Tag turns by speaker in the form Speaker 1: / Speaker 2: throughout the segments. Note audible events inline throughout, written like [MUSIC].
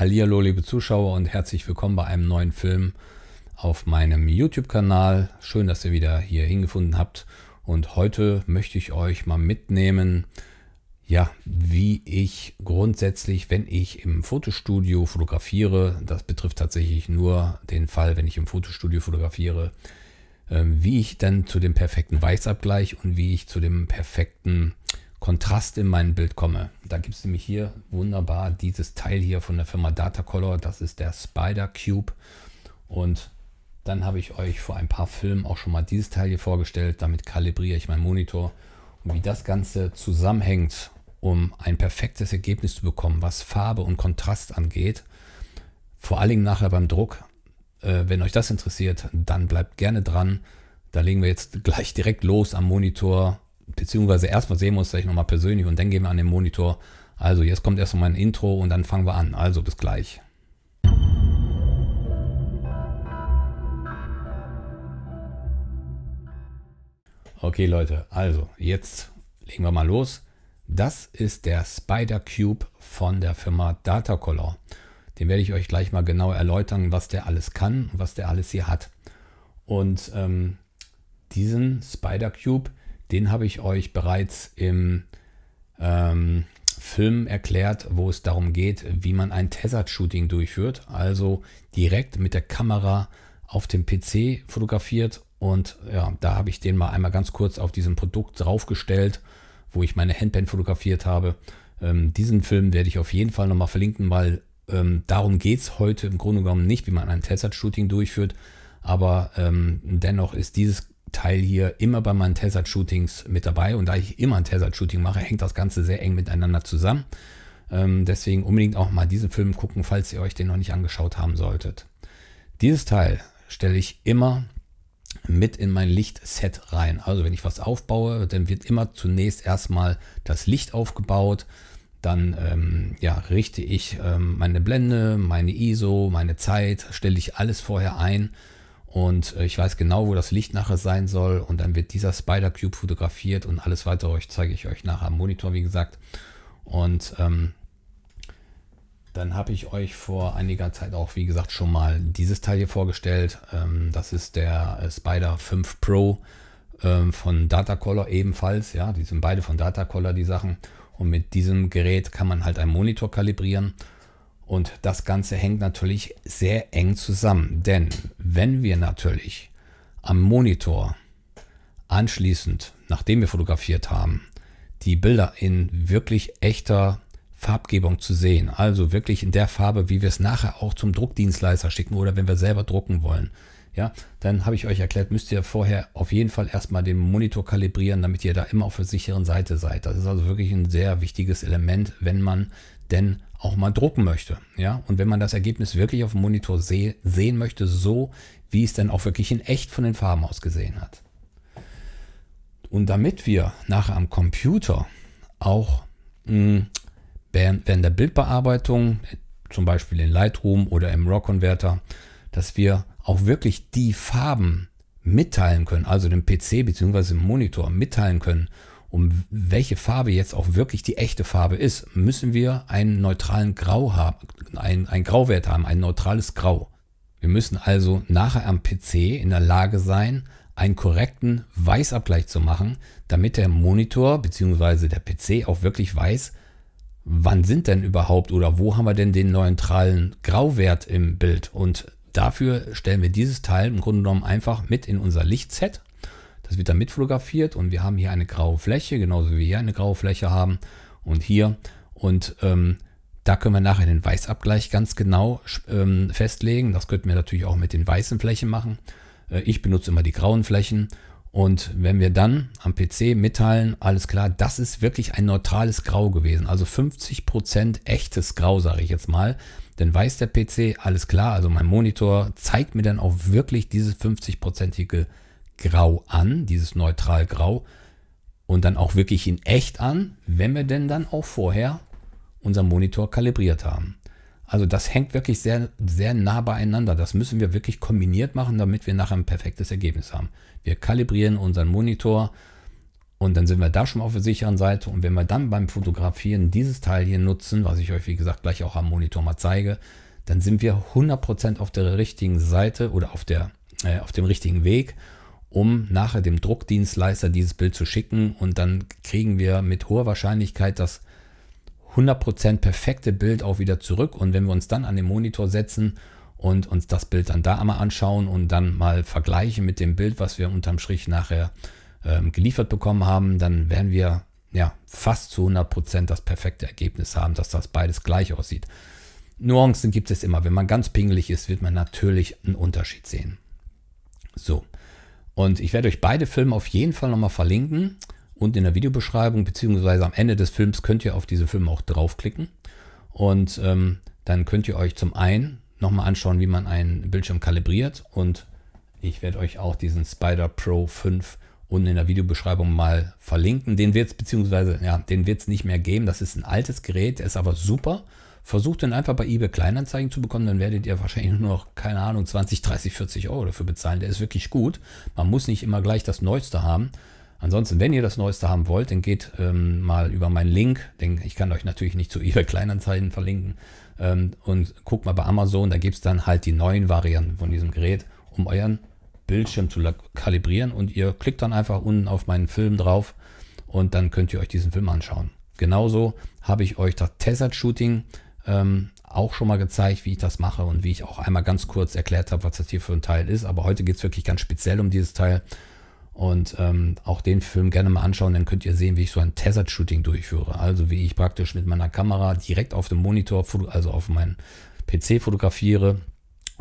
Speaker 1: Hallihallo, liebe Zuschauer und herzlich willkommen bei einem neuen Film auf meinem YouTube-Kanal. Schön, dass ihr wieder hier hingefunden habt. Und heute möchte ich euch mal mitnehmen, ja, wie ich grundsätzlich, wenn ich im Fotostudio fotografiere, das betrifft tatsächlich nur den Fall, wenn ich im Fotostudio fotografiere, ähm, wie ich dann zu dem perfekten Weißabgleich und wie ich zu dem perfekten Kontrast in mein Bild komme. Da gibt es nämlich hier wunderbar dieses Teil hier von der Firma Datacolor, das ist der Spider Cube und dann habe ich euch vor ein paar Filmen auch schon mal dieses Teil hier vorgestellt, damit kalibriere ich meinen Monitor und wie das Ganze zusammenhängt, um ein perfektes Ergebnis zu bekommen, was Farbe und Kontrast angeht. Vor allen Dingen nachher beim Druck. Äh, wenn euch das interessiert, dann bleibt gerne dran. Da legen wir jetzt [LAUGHS] gleich direkt los am Monitor beziehungsweise erstmal sehen wir uns gleich nochmal persönlich und dann gehen wir an den Monitor. Also jetzt kommt erstmal mein Intro und dann fangen wir an. Also bis gleich. Okay Leute, also jetzt legen wir mal los. Das ist der Spider Cube von der Firma Datacolor. Den werde ich euch gleich mal genau erläutern, was der alles kann und was der alles hier hat. Und ähm, diesen Spider Cube, den habe ich euch bereits im ähm, Film erklärt, wo es darum geht, wie man ein Tethered-Shooting durchführt. Also direkt mit der Kamera auf dem PC fotografiert. Und ja, da habe ich den mal einmal ganz kurz auf diesem Produkt draufgestellt, wo ich meine Handpan fotografiert habe. Ähm, diesen Film werde ich auf jeden Fall nochmal verlinken, weil ähm, darum geht es heute im Grunde genommen nicht, wie man ein Tethered-Shooting durchführt. Aber ähm, dennoch ist dieses Teil hier immer bei meinen Tessert-Shootings mit dabei. Und da ich immer ein Tessert-Shooting mache, hängt das Ganze sehr eng miteinander zusammen. Ähm, deswegen unbedingt auch mal diesen Film gucken, falls ihr euch den noch nicht angeschaut haben solltet. Dieses Teil stelle ich immer mit in mein Lichtset rein. Also wenn ich was aufbaue, dann wird immer zunächst erstmal das Licht aufgebaut. Dann ähm, ja, richte ich ähm, meine Blende, meine ISO, meine Zeit, stelle ich alles vorher ein und äh, ich weiß genau, wo das Licht nachher sein soll. Und dann wird dieser Spider Cube fotografiert und alles weitere euch zeige ich euch nachher am Monitor, wie gesagt. Und ähm, dann habe ich euch vor einiger Zeit auch, wie gesagt, schon mal dieses Teil hier vorgestellt. Ähm, das ist der äh, Spider 5 Pro ähm, von Datacolor ebenfalls. Ja, die sind beide von Datacolor, die Sachen. Und mit diesem Gerät kann man halt einen Monitor kalibrieren. Und das Ganze hängt natürlich sehr eng zusammen, denn wenn wir natürlich am Monitor anschließend, nachdem wir fotografiert haben, die Bilder in wirklich echter Farbgebung zu sehen, also wirklich in der Farbe, wie wir es nachher auch zum Druckdienstleister schicken oder wenn wir selber drucken wollen, ja, dann habe ich euch erklärt, müsst ihr vorher auf jeden Fall erstmal den Monitor kalibrieren, damit ihr da immer auf der sicheren Seite seid. Das ist also wirklich ein sehr wichtiges Element, wenn man denn auch mal drucken möchte. Ja? Und wenn man das Ergebnis wirklich auf dem Monitor seh sehen möchte, so wie es dann auch wirklich in echt von den Farben aus gesehen hat. Und damit wir nachher am Computer auch mh, hm, während, während der Bildbearbeitung, zum Beispiel in Lightroom oder im RAW-Converter, dass wir auch wirklich die Farben mitteilen können, also dem PC bzw. dem Monitor mitteilen können um welche Farbe jetzt auch wirklich die echte Farbe ist, müssen wir einen neutralen Grau haben, einen, einen Grauwert haben, ein neutrales Grau. Wir müssen also nachher am PC in der Lage sein, einen korrekten Weißabgleich zu machen, damit der Monitor bzw. der PC auch wirklich weiß, wann sind denn überhaupt oder wo haben wir denn den neutralen Grauwert im Bild. Und dafür stellen wir dieses Teil im Grunde genommen einfach mit in unser Lichtset das wird dann mitfotografiert und wir haben hier eine graue Fläche, genauso wie wir hier eine graue Fläche haben und hier. Und ähm, da können wir nachher den Weißabgleich ganz genau ähm, festlegen. Das könnten wir natürlich auch mit den weißen Flächen machen. Äh, ich benutze immer die grauen Flächen. Und wenn wir dann am PC mitteilen, alles klar, das ist wirklich ein neutrales Grau gewesen. Also 50% Prozent echtes Grau, sage ich jetzt mal. Dann weiß der PC, alles klar, also mein Monitor zeigt mir dann auch wirklich dieses 50-prozentige grau an, dieses neutral grau und dann auch wirklich in echt an, wenn wir denn dann auch vorher unseren Monitor kalibriert haben. Also das hängt wirklich sehr, sehr nah beieinander. Das müssen wir wirklich kombiniert machen, damit wir nachher ein perfektes Ergebnis haben. Wir kalibrieren unseren Monitor und dann sind wir da schon mal auf der sicheren Seite. Und wenn wir dann beim Fotografieren dieses Teil hier nutzen, was ich euch wie gesagt gleich auch am Monitor mal zeige, dann sind wir 100% auf der richtigen Seite oder auf, der, äh, auf dem richtigen Weg um nachher dem Druckdienstleister dieses Bild zu schicken und dann kriegen wir mit hoher Wahrscheinlichkeit das 100% perfekte Bild auch wieder zurück und wenn wir uns dann an den Monitor setzen und uns das Bild dann da einmal anschauen und dann mal vergleichen mit dem Bild, was wir unterm Strich nachher ähm, geliefert bekommen haben, dann werden wir ja fast zu 100% das perfekte Ergebnis haben, dass das beides gleich aussieht. Nuancen gibt es immer. Wenn man ganz pingelig ist, wird man natürlich einen Unterschied sehen. So. Und ich werde euch beide Filme auf jeden Fall nochmal verlinken und in der Videobeschreibung, beziehungsweise am Ende des Films könnt ihr auf diese Filme auch draufklicken. Und ähm, dann könnt ihr euch zum einen nochmal anschauen, wie man einen Bildschirm kalibriert. Und ich werde euch auch diesen Spider Pro 5 unten in der Videobeschreibung mal verlinken. Den wird es, beziehungsweise, ja, den wird es nicht mehr geben. Das ist ein altes Gerät, der ist aber super. Versucht den einfach bei eBay Kleinanzeigen zu bekommen, dann werdet ihr wahrscheinlich nur noch, keine Ahnung, 20, 30, 40 Euro dafür bezahlen. Der ist wirklich gut. Man muss nicht immer gleich das Neueste haben. Ansonsten, wenn ihr das Neueste haben wollt, dann geht ähm, mal über meinen Link. Den, ich kann euch natürlich nicht zu eBay Kleinanzeigen verlinken. Ähm, und guckt mal bei Amazon, da gibt es dann halt die neuen Varianten von diesem Gerät, um euren Bildschirm zu kalibrieren. Und ihr klickt dann einfach unten auf meinen Film drauf und dann könnt ihr euch diesen Film anschauen. Genauso habe ich euch das Tessert Shooting ähm, auch schon mal gezeigt, wie ich das mache und wie ich auch einmal ganz kurz erklärt habe, was das hier für ein Teil ist. Aber heute geht es wirklich ganz speziell um dieses Teil. Und ähm, auch den Film gerne mal anschauen, dann könnt ihr sehen, wie ich so ein Tethered-Shooting durchführe. Also wie ich praktisch mit meiner Kamera direkt auf dem Monitor, also auf meinem PC fotografiere,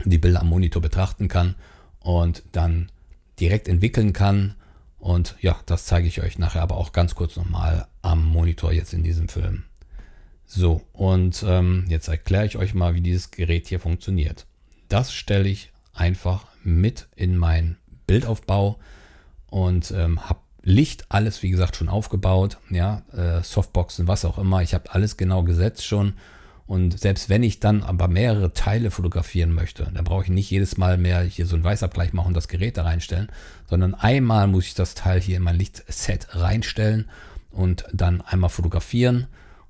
Speaker 1: die Bilder am Monitor betrachten kann und dann direkt entwickeln kann. Und ja, das zeige ich euch nachher aber auch ganz kurz nochmal am Monitor jetzt in diesem Film. So, und ähm, jetzt erkläre ich euch mal, wie dieses Gerät hier funktioniert. Das stelle ich einfach mit in meinen Bildaufbau und ähm, habe Licht, alles wie gesagt schon aufgebaut, ja, äh, Softboxen, was auch immer. Ich habe alles genau gesetzt schon. Und selbst wenn ich dann aber mehrere Teile fotografieren möchte, dann brauche ich nicht jedes Mal mehr hier so einen Weißabgleich machen und das Gerät da reinstellen, sondern einmal muss ich das Teil hier in mein Lichtset reinstellen und dann einmal fotografieren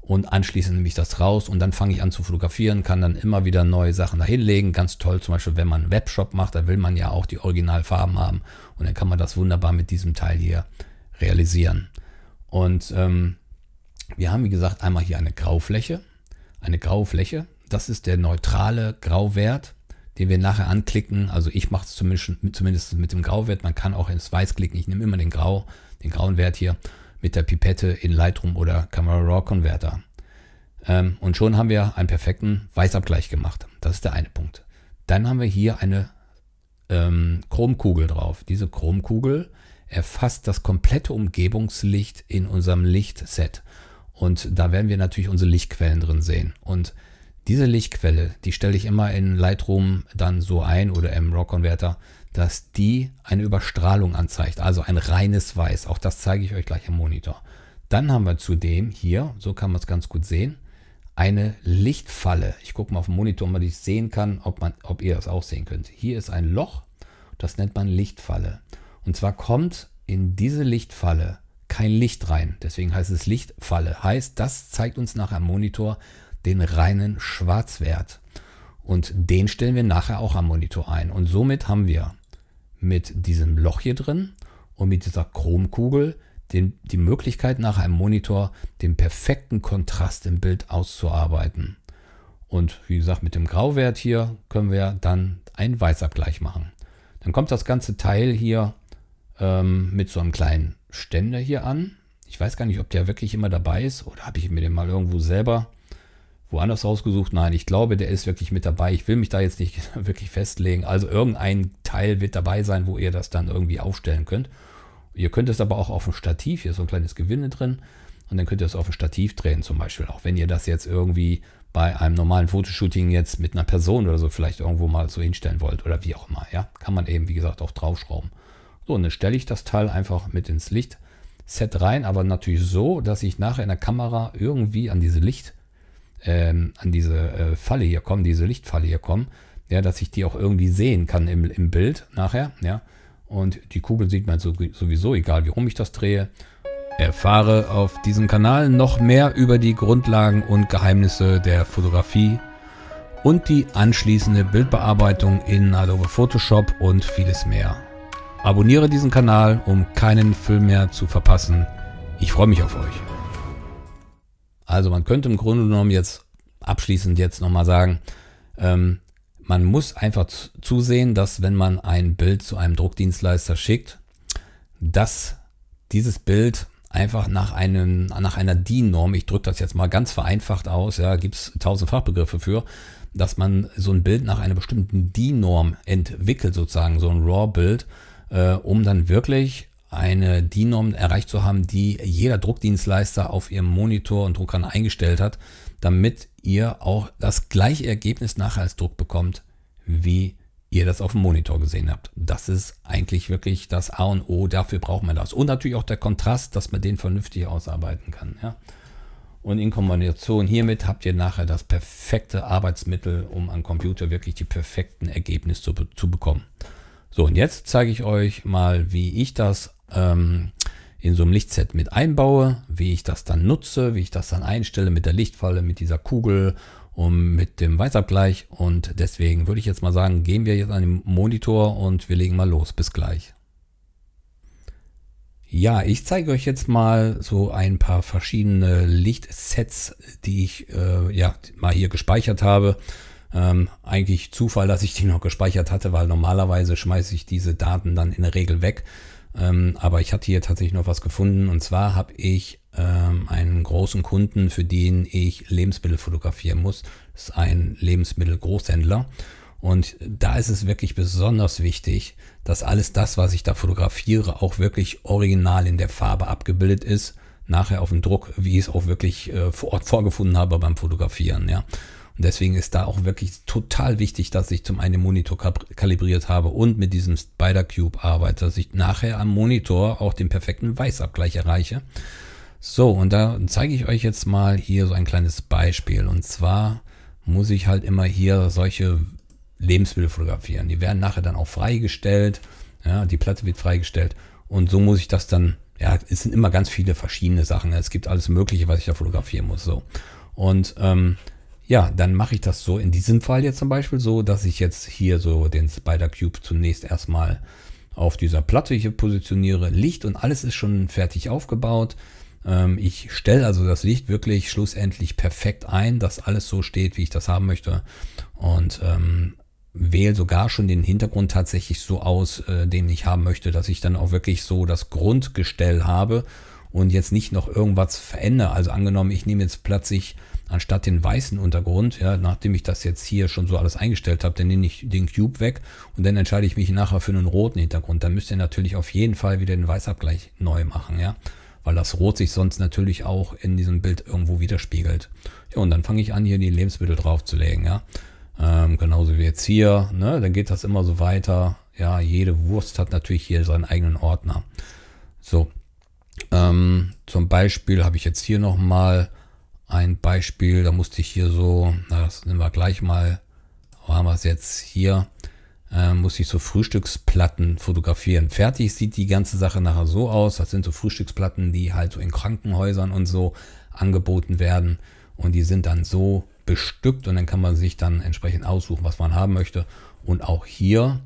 Speaker 1: und anschließend nehme ich das raus und dann fange ich an zu fotografieren, kann dann immer wieder neue Sachen da hinlegen. Ganz toll, zum Beispiel, wenn man einen Webshop macht, da will man ja auch die Originalfarben haben und dann kann man das wunderbar mit diesem Teil hier realisieren. Und ähm, wir haben, wie gesagt, einmal hier eine Graufläche. Eine Graufläche, das ist der neutrale Grauwert, den wir nachher anklicken. Also ich mache es zumindest, zumindest mit dem Grauwert. Man kann auch ins Weiß klicken. Ich nehme immer den Grau, den grauen Wert hier mit der Pipette in Lightroom oder Camera Raw Converter. Ähm, und schon haben wir einen perfekten Weißabgleich gemacht. Das ist der eine Punkt. Dann haben wir hier eine ähm, Chromkugel drauf. Diese Chromkugel erfasst das komplette Umgebungslicht in unserem Lichtset. Und da werden wir natürlich unsere Lichtquellen drin sehen. Und diese Lichtquelle, die stelle ich immer in Lightroom dann so ein oder im RAW-Converter, dass die eine Überstrahlung anzeigt, also ein reines Weiß. Auch das zeige ich euch gleich am Monitor. Dann haben wir zudem hier, so kann man es ganz gut sehen, eine Lichtfalle. Ich gucke mal auf dem Monitor, ob man das sehen kann, ob, man, ob ihr das auch sehen könnt. Hier ist ein Loch, das nennt man Lichtfalle. Und zwar kommt in diese Lichtfalle kein Licht rein. Deswegen heißt es Lichtfalle. Heißt, das zeigt uns nachher am Monitor den reinen Schwarzwert. Und den stellen wir nachher auch am Monitor ein. Und somit haben wir mit diesem Loch hier drin und mit dieser Chromkugel den, die Möglichkeit nach einem Monitor den perfekten Kontrast im Bild auszuarbeiten. Und wie gesagt, mit dem Grauwert hier können wir dann einen Weißabgleich machen. Dann kommt das ganze Teil hier ähm, mit so einem kleinen Ständer hier an. Ich weiß gar nicht, ob der wirklich immer dabei ist oder habe ich mir den mal irgendwo selber woanders rausgesucht? Nein, ich glaube, der ist wirklich mit dabei. Ich will mich da jetzt nicht [LAUGHS] wirklich festlegen. Also irgendein Teil wird dabei sein, wo ihr das dann irgendwie aufstellen könnt. Ihr könnt es aber auch auf dem Stativ, hier ist so ein kleines Gewinde drin, und dann könnt ihr es auf dem Stativ drehen zum Beispiel. Auch wenn ihr das jetzt irgendwie bei einem normalen Fotoshooting jetzt mit einer Person oder so vielleicht irgendwo mal so hinstellen wollt oder wie auch immer. Ja, kann man eben, wie gesagt, auch draufschrauben. So, und dann stelle ich das Teil einfach mit ins Lichtset rein, aber natürlich so, dass ich nachher in der Kamera irgendwie an diese Licht ähm, an diese äh, Falle hier kommen, diese Lichtfalle hier kommen, ja, dass ich die auch irgendwie sehen kann im, im Bild nachher, ja. Und die Kugel sieht man sowieso, egal wie rum ich das drehe. Erfahre auf diesem Kanal noch mehr über die Grundlagen und Geheimnisse der Fotografie und die anschließende Bildbearbeitung in Adobe Photoshop und vieles mehr. Abonniere diesen Kanal, um keinen Film mehr zu verpassen. Ich freue mich auf euch. Also man könnte im Grunde genommen jetzt abschließend jetzt nochmal sagen, ähm, man muss einfach zusehen, dass wenn man ein Bild zu einem Druckdienstleister schickt, dass dieses Bild einfach nach, einem, nach einer DIN-Norm, ich drücke das jetzt mal ganz vereinfacht aus, ja, gibt es tausend Fachbegriffe für, dass man so ein Bild nach einer bestimmten DIN-Norm entwickelt, sozusagen so ein RAW-Bild, äh, um dann wirklich eine DIN-Norm erreicht zu haben, die jeder Druckdienstleister auf ihrem Monitor und Druckern eingestellt hat, damit ihr auch das gleiche Ergebnis nachher als Druck bekommt, wie ihr das auf dem Monitor gesehen habt. Das ist eigentlich wirklich das A und O, dafür braucht man das. Und natürlich auch der Kontrast, dass man den vernünftig ausarbeiten kann. Ja? Und in Kombination hiermit habt ihr nachher das perfekte Arbeitsmittel, um am Computer wirklich die perfekten Ergebnisse zu, zu bekommen. So, und jetzt zeige ich euch mal, wie ich das ähm, in so einem Lichtset mit einbaue, wie ich das dann nutze, wie ich das dann einstelle mit der Lichtfalle, mit dieser Kugel und mit dem Weißabgleich. Und deswegen würde ich jetzt mal sagen, gehen wir jetzt an den Monitor und wir legen mal los. Bis gleich. Ja, ich zeige euch jetzt mal so ein paar verschiedene Lichtsets, die ich äh, ja mal hier gespeichert habe. Ähm, eigentlich Zufall, dass ich die noch gespeichert hatte, weil normalerweise schmeiße ich diese Daten dann in der Regel weg, ähm, aber ich hatte hier tatsächlich noch was gefunden. Und zwar habe ich ähm, einen großen Kunden, für den ich Lebensmittel fotografieren muss. Das ist ein Lebensmittelgroßhändler. Und da ist es wirklich besonders wichtig, dass alles das, was ich da fotografiere, auch wirklich original in der Farbe abgebildet ist. Nachher auf dem Druck, wie ich es auch wirklich äh, vor Ort vorgefunden habe beim Fotografieren. Ja. Und deswegen ist da auch wirklich total wichtig, dass ich zum einen Monitor kalibriert habe und mit diesem Spider Cube arbeite, dass ich nachher am Monitor auch den perfekten Weißabgleich erreiche. So, und da zeige ich euch jetzt mal hier so ein kleines Beispiel. Und zwar muss ich halt immer hier solche Lebensmittel fotografieren. Die werden nachher dann auch freigestellt. Ja, die Platte wird freigestellt. Und so muss ich das dann, ja, es sind immer ganz viele verschiedene Sachen. Es gibt alles Mögliche, was ich da fotografieren muss. So. Und ähm, ja, dann mache ich das so in diesem Fall jetzt zum Beispiel so, dass ich jetzt hier so den Spider Cube zunächst erstmal auf dieser Platte hier positioniere. Licht und alles ist schon fertig aufgebaut. Ähm, ich stelle also das Licht wirklich schlussendlich perfekt ein, dass alles so steht, wie ich das haben möchte. Und ähm, wähle sogar schon den Hintergrund tatsächlich so aus, äh, den ich haben möchte, dass ich dann auch wirklich so das Grundgestell habe und jetzt nicht noch irgendwas verändere. Also angenommen, ich nehme jetzt plötzlich anstatt den weißen Untergrund, ja, nachdem ich das jetzt hier schon so alles eingestellt habe, dann nehme ich den Cube weg und dann entscheide ich mich nachher für einen roten Hintergrund. Dann müsst ihr natürlich auf jeden Fall wieder den Weißabgleich neu machen, ja, weil das Rot sich sonst natürlich auch in diesem Bild irgendwo widerspiegelt. Ja, und dann fange ich an, hier die Lebensmittel draufzulegen, ja. Ähm, genauso wie jetzt hier, ne, dann geht das immer so weiter. Ja, jede Wurst hat natürlich hier seinen eigenen Ordner. So, ähm, zum Beispiel habe ich jetzt hier nochmal ein Beispiel, da musste ich hier so, das nehmen wir gleich mal, wo haben wir es jetzt hier, äh, musste ich so Frühstücksplatten fotografieren. Fertig sieht die ganze Sache nachher so aus, das sind so Frühstücksplatten, die halt so in Krankenhäusern und so angeboten werden und die sind dann so bestückt und dann kann man sich dann entsprechend aussuchen, was man haben möchte. Und auch hier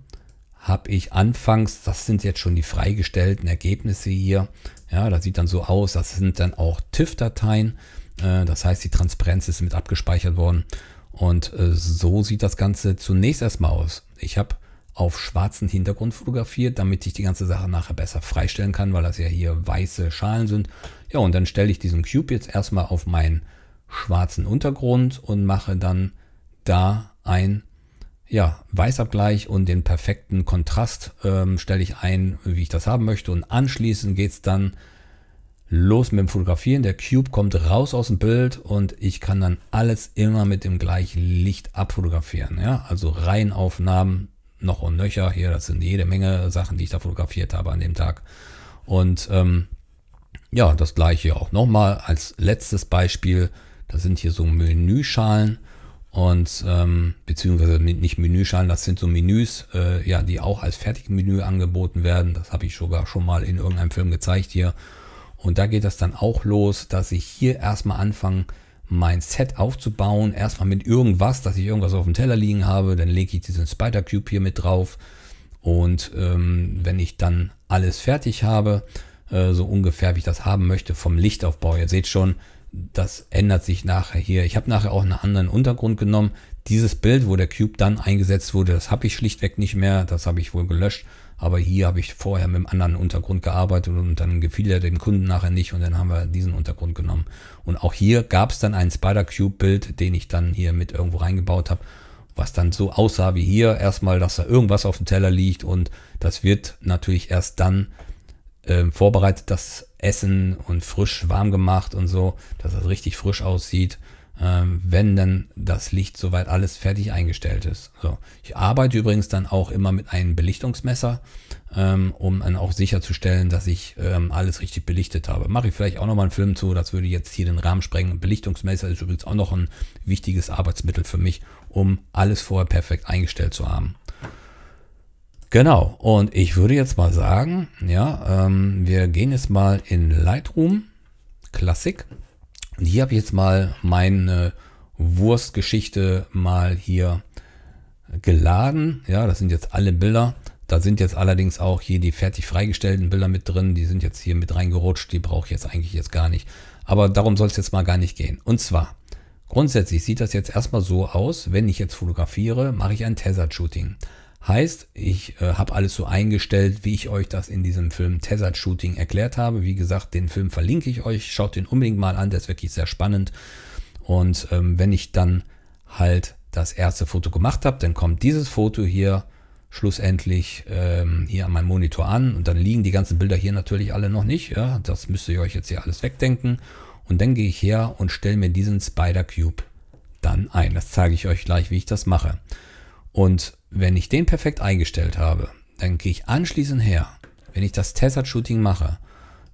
Speaker 1: habe ich anfangs, das sind jetzt schon die freigestellten Ergebnisse hier, ja, das sieht dann so aus. Das sind dann auch TIFF-Dateien. Äh, das heißt, die Transparenz ist mit abgespeichert worden. Und äh, so sieht das Ganze zunächst erstmal aus. Ich habe auf schwarzen Hintergrund fotografiert, damit ich die ganze Sache nachher besser freistellen kann, weil das ja hier weiße Schalen sind. Ja, und dann stelle ich diesen Cube jetzt erstmal auf meinen schwarzen Untergrund und mache dann da ein ja, Weißabgleich und den perfekten Kontrast ähm, stelle ich ein, wie ich das haben möchte. Und anschließend geht es dann los mit dem Fotografieren. Der Cube kommt raus aus dem Bild und ich kann dann alles immer mit dem gleichen Licht abfotografieren. Ja? Also Reihenaufnahmen noch und nöcher. Hier, das sind jede Menge Sachen, die ich da fotografiert habe an dem Tag. Und ähm, ja, das gleiche auch nochmal als letztes Beispiel. Das sind hier so Menüschalen und ähm, beziehungsweise nicht Menüschalen, das sind so Menüs, äh, ja, die auch als Fertigmenü angeboten werden. Das habe ich sogar schon mal in irgendeinem Film gezeigt hier. Und da geht das dann auch los, dass ich hier erstmal anfange, mein Set aufzubauen. Erstmal mit irgendwas, dass ich irgendwas auf dem Teller liegen habe. Dann lege ich diesen Spider Cube hier mit drauf. Und ähm, wenn ich dann alles fertig habe, äh, so ungefähr wie ich das haben möchte vom Lichtaufbau. Ihr seht schon, das ändert sich nachher hier. Ich habe nachher auch einen anderen Untergrund genommen. Dieses Bild, wo der Cube dann eingesetzt wurde, das habe ich schlichtweg nicht mehr. Das habe ich wohl gelöscht. Aber hier habe ich vorher mit einem anderen Untergrund gearbeitet und dann gefiel er dem Kunden nachher nicht und dann haben wir diesen Untergrund genommen. Und auch hier gab es dann ein Spider-Cube-Bild, den ich dann hier mit irgendwo reingebaut habe, was dann so aussah wie hier. Erstmal, dass da irgendwas auf dem Teller liegt und das wird natürlich erst dann äh, vorbereitet, dass essen und frisch warm gemacht und so, dass das richtig frisch aussieht, ähm, wenn dann das Licht soweit alles fertig eingestellt ist. So. Ich arbeite übrigens dann auch immer mit einem Belichtungsmesser, ähm, um dann auch sicherzustellen, dass ich ähm, alles richtig belichtet habe. Mache ich vielleicht auch nochmal einen Film zu, das würde jetzt hier den Rahmen sprengen. Belichtungsmesser ist übrigens auch noch ein wichtiges Arbeitsmittel für mich, um alles vorher perfekt eingestellt zu haben. Genau, und ich würde jetzt mal sagen, ja, ähm, wir gehen jetzt mal in Lightroom, Klassik. Und hier habe ich jetzt mal meine Wurstgeschichte mal hier geladen. Ja, das sind jetzt alle Bilder. Da sind jetzt allerdings auch hier die fertig freigestellten Bilder mit drin. Die sind jetzt hier mit reingerutscht. Die brauche ich jetzt eigentlich jetzt gar nicht. Aber darum soll es jetzt mal gar nicht gehen. Und zwar, grundsätzlich sieht das jetzt erstmal so aus, wenn ich jetzt fotografiere, mache ich ein tether shooting Heißt, ich äh, habe alles so eingestellt, wie ich euch das in diesem Film Tethered Shooting erklärt habe. Wie gesagt, den Film verlinke ich euch. Schaut den unbedingt mal an, der ist wirklich sehr spannend. Und ähm, wenn ich dann halt das erste Foto gemacht habe, dann kommt dieses Foto hier schlussendlich ähm, hier an meinem Monitor an und dann liegen die ganzen Bilder hier natürlich alle noch nicht. Ja? Das müsst ihr euch jetzt hier alles wegdenken. Und dann gehe ich her und stelle mir diesen Spider Cube dann ein. Das zeige ich euch gleich, wie ich das mache. Und wenn ich den perfekt eingestellt habe, dann gehe ich anschließend her, wenn ich das Tessert-Shooting mache,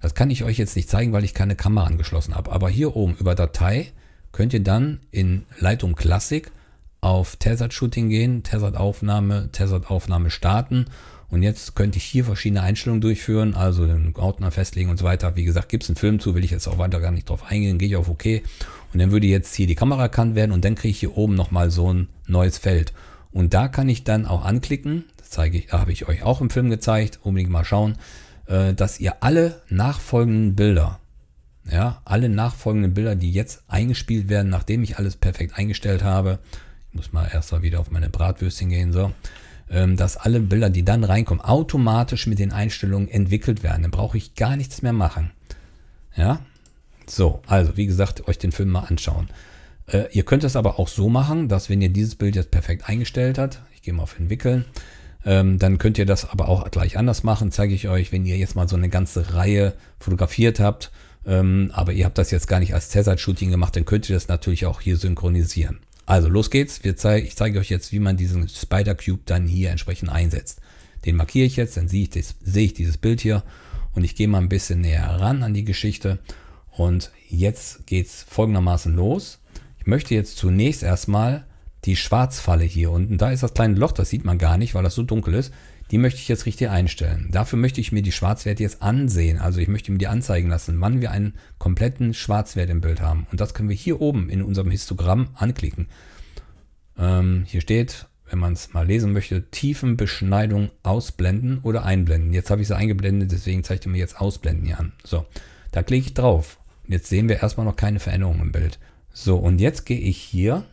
Speaker 1: das kann ich euch jetzt nicht zeigen, weil ich keine Kamera angeschlossen habe, aber hier oben über Datei könnt ihr dann in Lightroom Classic auf Tessert Shooting gehen, Tessert Aufnahme, Tessert Aufnahme starten und jetzt könnte ich hier verschiedene Einstellungen durchführen, also den Ordner festlegen und so weiter. Wie gesagt, gibt es einen Film zu, will ich jetzt auch weiter gar nicht drauf eingehen, gehe ich auf OK und dann würde jetzt hier die Kamera erkannt werden und dann kriege ich hier oben nochmal so ein neues Feld. Und da kann ich dann auch anklicken, das zeige ich, habe ich euch auch im Film gezeigt, unbedingt mal schauen, äh, dass ihr alle nachfolgenden Bilder, ja, alle nachfolgenden Bilder, die jetzt eingespielt werden, nachdem ich alles perfekt eingestellt habe, ich muss mal erst mal wieder auf meine Bratwürstchen gehen, so, ähm, dass alle Bilder, die dann reinkommen, automatisch mit den Einstellungen entwickelt werden. Dann brauche ich gar nichts mehr machen. Ja, so, also wie gesagt, euch den Film mal anschauen. Äh, ihr könnt es aber auch so machen, dass wenn ihr dieses Bild jetzt perfekt eingestellt habt, ich gehe mal auf Entwickeln, ähm, dann könnt ihr das aber auch gleich anders machen, zeige ich euch, wenn ihr jetzt mal so eine ganze Reihe fotografiert habt, ähm, aber ihr habt das jetzt gar nicht als Tessert-Shooting gemacht, dann könnt ihr das natürlich auch hier synchronisieren. Also los geht's, zeig, ich zeige euch jetzt, wie man diesen Spider Cube dann hier entsprechend einsetzt. Den markiere ich jetzt, dann sehe ich, das, sehe ich dieses Bild hier und ich gehe mal ein bisschen näher ran an die Geschichte und jetzt geht's folgendermaßen los möchte jetzt zunächst erstmal die Schwarzfalle hier unten, da ist das kleine Loch, das sieht man gar nicht, weil das so dunkel ist, die möchte ich jetzt richtig einstellen. Dafür möchte ich mir die Schwarzwerte jetzt ansehen, also ich möchte mir die anzeigen lassen, wann wir einen kompletten Schwarzwert im Bild haben. Und das können wir hier oben in unserem Histogramm anklicken. Ähm, hier steht, wenn man es mal lesen möchte, Tiefenbeschneidung ausblenden oder einblenden. Jetzt habe ich sie eingeblendet, deswegen zeige ich mir jetzt Ausblenden hier an. So, da klicke ich drauf. Und jetzt sehen wir erstmal noch keine Veränderung im Bild. So, und jetzt gehe ich hier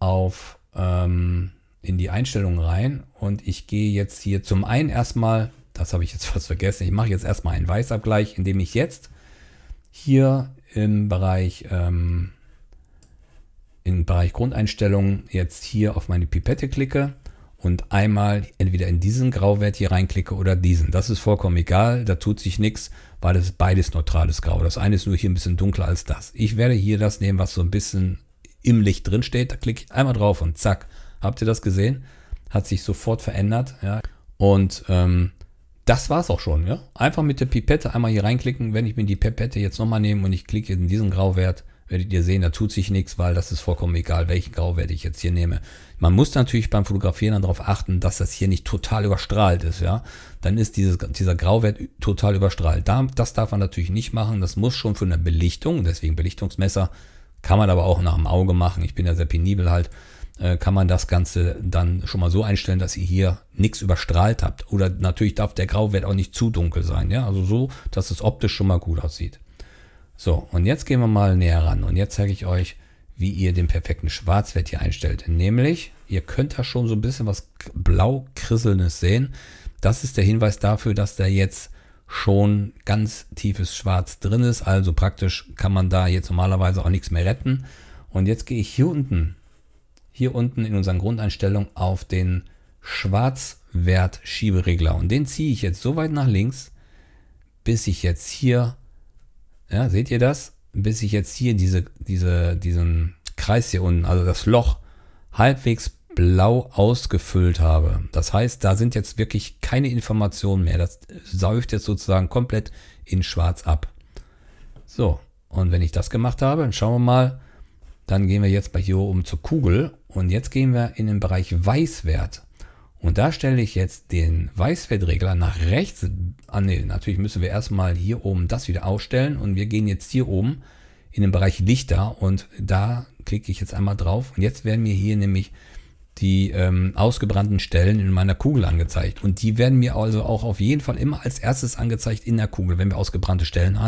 Speaker 1: auf ähm, in die Einstellungen rein und ich gehe jetzt hier zum einen erstmal, das habe ich jetzt [LAUGHS] fast vergessen, ich mache jetzt erstmal einen Weißabgleich, indem ich jetzt hier im Bereich ähm, im Bereich Grundeinstellungen jetzt hier auf meine Pipette klicke und einmal entweder in diesen Grauwert hier reinklicke oder diesen. Das ist vollkommen egal, da tut sich nichts weil Beides, beides neutrales Grau. Das eine ist nur hier ein bisschen dunkler als das. Ich werde hier das nehmen, was so ein bisschen im Licht drin steht. Da klicke ich einmal drauf und zack. Habt ihr das gesehen? Hat sich sofort verändert. Ja. Und ähm, das es auch schon. Ja? Einfach mit der Pipette einmal hier reinklicken. Wenn ich mir die Pipette jetzt nochmal nehme und ich klicke in diesen Grauwert, werdet ihr sehen, da tut sich nichts, weil das ist vollkommen egal, welchen Grau werde ich jetzt hier nehme. Man muss natürlich beim Fotografieren dann darauf achten, dass das hier nicht total überstrahlt ist, ja. Dann ist dieses, dieser Grauwert total überstrahlt. das darf man natürlich nicht machen, das muss schon für eine Belichtung, deswegen Belichtungsmesser, kann man aber auch nach dem Auge machen, ich bin ja sehr penibel halt, äh, kann man das Ganze dann schon mal so einstellen, dass ihr hier nichts überstrahlt habt. Oder natürlich darf der Grauwert auch nicht zu dunkel sein, ja. Also so, dass es optisch schon mal gut aussieht. So, und jetzt gehen wir mal näher ran und jetzt zeige ich euch, wie ihr den perfekten Schwarzwert hier einstellt. Nämlich, ihr könnt da schon so ein bisschen was blau krisselndes sehen. Das ist der Hinweis dafür, dass da jetzt schon ganz tiefes Schwarz drin ist. Also praktisch kann man da jetzt normalerweise auch nichts mehr retten. Und jetzt gehe ich hier unten, hier unten in unseren Grundeinstellungen auf den Schwarzwert-Schieberegler. Und den ziehe ich jetzt so weit nach links, bis ich jetzt hier ja, seht ihr das? Bis ich jetzt hier diese, diese, diesen Kreis hier unten, also das Loch, halbwegs blau ausgefüllt habe. Das heißt, da sind jetzt wirklich keine Informationen mehr. Das säuft jetzt sozusagen komplett in schwarz ab. So, und wenn ich das gemacht habe, dann schauen wir mal, dann gehen wir jetzt bei hier oben zur Kugel und jetzt gehen wir in den Bereich Weißwert. Und da stelle ich jetzt den Weißfeldregler nach rechts an. Ah, nee, natürlich müssen wir erstmal hier oben das wieder ausstellen. Und wir gehen jetzt hier oben in den Bereich Lichter und da klicke ich jetzt einmal drauf. Und jetzt werden mir hier nämlich die ähm, ausgebrannten Stellen in meiner Kugel angezeigt. Und die werden mir also auch auf jeden Fall immer als erstes angezeigt in der Kugel, wenn wir ausgebrannte Stellen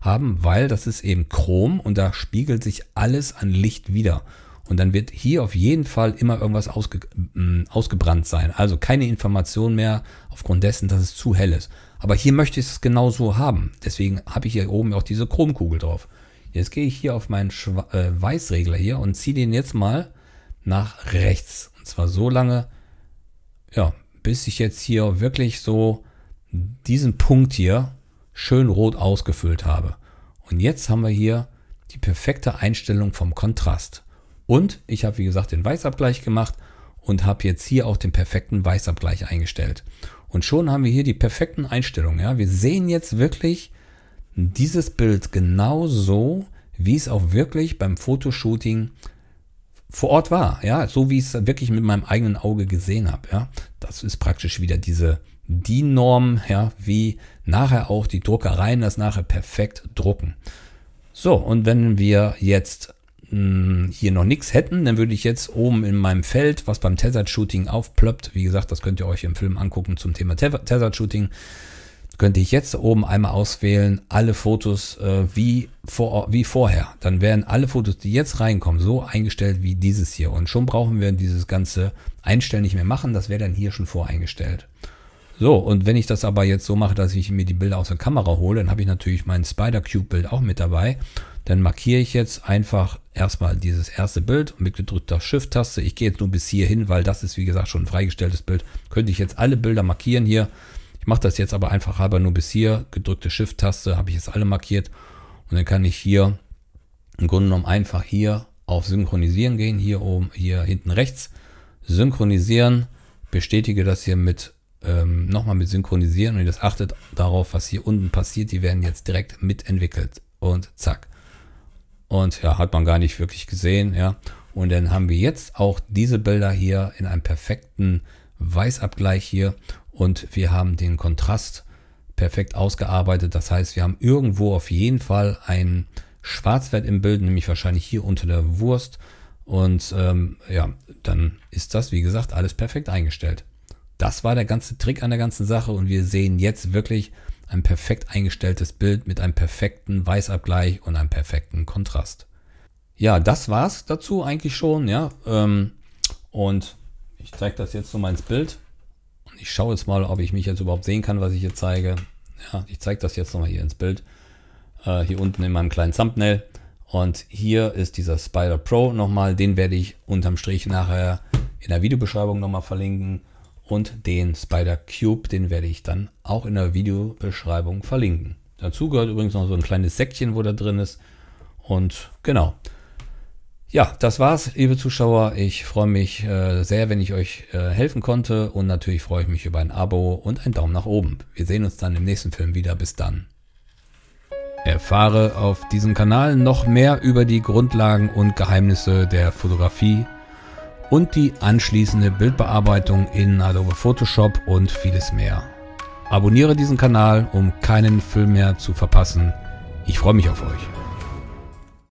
Speaker 1: haben, weil das ist eben Chrom und da spiegelt sich alles an Licht wieder. Und dann wird hier auf jeden Fall immer irgendwas ausge, äh, ausgebrannt sein. Also keine Information mehr aufgrund dessen, dass es zu hell ist. Aber hier möchte ich es genau so haben. Deswegen habe ich hier oben auch diese Chromkugel drauf. Jetzt gehe ich hier auf meinen Schwa äh, Weißregler hier und ziehe den jetzt mal nach rechts. Und zwar so lange, ja, bis ich jetzt hier wirklich so diesen Punkt hier schön rot ausgefüllt habe. Und jetzt haben wir hier die perfekte Einstellung vom Kontrast. Und ich habe, wie gesagt, den Weißabgleich gemacht und habe jetzt hier auch den perfekten Weißabgleich eingestellt. Und schon haben wir hier die perfekten Einstellungen. Ja? Wir sehen jetzt wirklich dieses Bild genau so, wie es auch wirklich beim Fotoshooting vor Ort war. Ja? So wie ich es wirklich mit meinem eigenen Auge gesehen habe. Ja? Das ist praktisch wieder diese DIN-Norm, ja? wie nachher auch die Druckereien das nachher perfekt drucken. So, und wenn wir jetzt hier noch nichts hätten, dann würde ich jetzt oben in meinem Feld, was beim Tethered-Shooting aufplöppt, wie gesagt, das könnt ihr euch im Film angucken zum Thema Tethered-Shooting, könnte ich jetzt oben einmal auswählen, alle Fotos äh, wie, vor, wie vorher. Dann wären alle Fotos, die jetzt reinkommen, so eingestellt wie dieses hier. Und schon brauchen wir dieses ganze Einstellen nicht mehr machen. Das wäre dann hier schon voreingestellt. So, und wenn ich das aber jetzt so mache, dass ich mir die Bilder aus der Kamera hole, dann habe ich natürlich mein Spider-Cube-Bild auch mit dabei dann markiere ich jetzt einfach erstmal dieses erste Bild mit gedrückter Shift-Taste. Ich gehe jetzt nur bis hier hin, weil das ist wie gesagt schon ein freigestelltes Bild. Könnte ich jetzt alle Bilder markieren hier. Ich mache das jetzt aber einfach halber nur bis hier. Gedrückte Shift-Taste habe ich jetzt alle markiert. Und dann kann ich hier im Grunde genommen einfach hier auf Synchronisieren gehen. Hier oben, hier hinten rechts. Synchronisieren. Bestätige das hier mit ähm, nochmal mit Synchronisieren. Und das achtet darauf, was hier unten passiert. Die werden jetzt direkt mitentwickelt. Und zack. Und ja, hat man gar nicht wirklich gesehen, ja. Und dann haben wir jetzt auch diese Bilder hier in einem perfekten Weißabgleich hier. Und wir haben den Kontrast perfekt ausgearbeitet. Das heißt, wir haben irgendwo auf jeden Fall einen Schwarzwert im Bild, nämlich wahrscheinlich hier unter der Wurst. Und ähm, ja, dann ist das, wie gesagt, alles perfekt eingestellt. Das war der ganze Trick an der ganzen Sache und wir sehen jetzt wirklich ein perfekt eingestelltes Bild mit einem perfekten Weißabgleich und einem perfekten Kontrast. Ja, das war's dazu eigentlich schon, ja. Ähm, und ich zeige das jetzt so mal ins Bild. Und ich schaue jetzt mal, ob ich mich jetzt überhaupt sehen kann, was ich hier zeige. Ja, ich zeige das jetzt nochmal hier ins Bild. Äh, hier unten in meinem kleinen Thumbnail. Und hier ist dieser Spider Pro nochmal. Den werde ich unterm Strich nachher in der Videobeschreibung nochmal verlinken und den Spider Cube, den werde ich dann auch in der Videobeschreibung verlinken. Dazu gehört übrigens noch so ein kleines Säckchen, wo da drin ist. Und genau. Ja, das war's, liebe Zuschauer. Ich freue mich äh, sehr, wenn ich euch äh, helfen konnte. Und natürlich freue ich mich über ein Abo und einen Daumen nach oben. Wir sehen uns dann im nächsten Film wieder. Bis dann. Erfahre auf diesem Kanal noch mehr über die Grundlagen und Geheimnisse der Fotografie und die anschließende Bildbearbeitung in Adobe Photoshop und vieles mehr. Abonniere diesen Kanal, um keinen Film mehr zu verpassen. Ich freue mich auf euch.